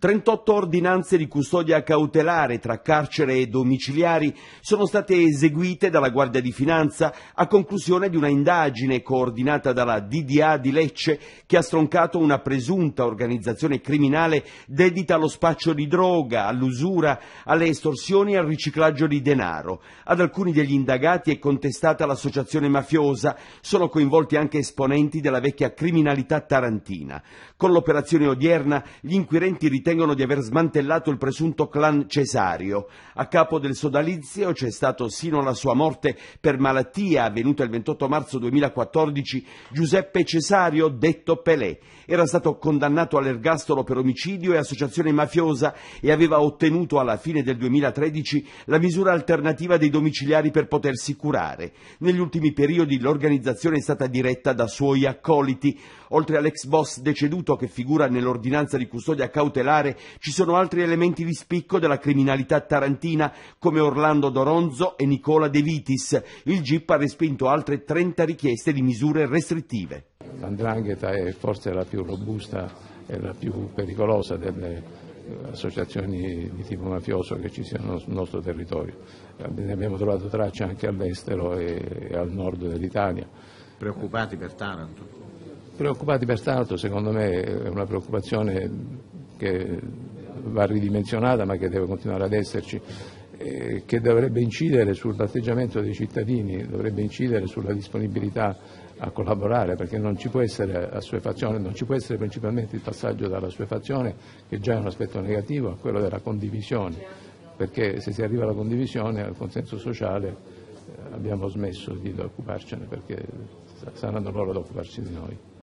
38 ordinanze di custodia cautelare tra carcere e domiciliari sono state eseguite dalla Guardia di Finanza a conclusione di una indagine coordinata dalla DDA di Lecce che ha stroncato una presunta organizzazione criminale dedita allo spaccio di droga, all'usura, alle estorsioni e al riciclaggio di denaro. Ad alcuni degli indagati è contestata l'associazione mafiosa, sono coinvolti anche esponenti della vecchia criminalità tarantina. Con l'operazione odierna gli inquirenti ritengono di aver smantellato il presunto clan Cesario. A capo del sodalizio c'è stato sino alla sua morte per malattia avvenuta il 28 marzo 2014 Giuseppe Cesario, detto Pelé. Era stato condannato all'ergastolo per omicidio e associazione mafiosa e aveva ottenuto alla fine del 2013 la misura alternativa dei domiciliari per potersi curare. Negli ultimi periodi l'organizzazione è stata diretta da suoi accoliti. Oltre all'ex boss deceduto che figura nell'ordinanza di custodia cautelare particolare, ci sono altri elementi di spicco della criminalità tarantina come Orlando Doronzo e Nicola De Vitis. Il GIP ha respinto altre 30 richieste di misure restrittive. L'andrangheta è forse la più robusta e la più pericolosa delle eh, associazioni di tipo mafioso che ci siano sul nostro territorio. Eh, ne abbiamo trovato traccia anche all'estero e al nord dell'Italia. Preoccupati per Taranto? Preoccupati per Taranto secondo me è una preoccupazione che va ridimensionata ma che deve continuare ad esserci, che dovrebbe incidere sull'atteggiamento dei cittadini, dovrebbe incidere sulla disponibilità a collaborare perché non ci può essere assuefazione, non ci può essere principalmente il passaggio dalla assuefazione che già è un aspetto negativo a quello della condivisione perché se si arriva alla condivisione, al consenso sociale eh, abbiamo smesso di occuparcene perché saranno loro ad occuparsi di noi.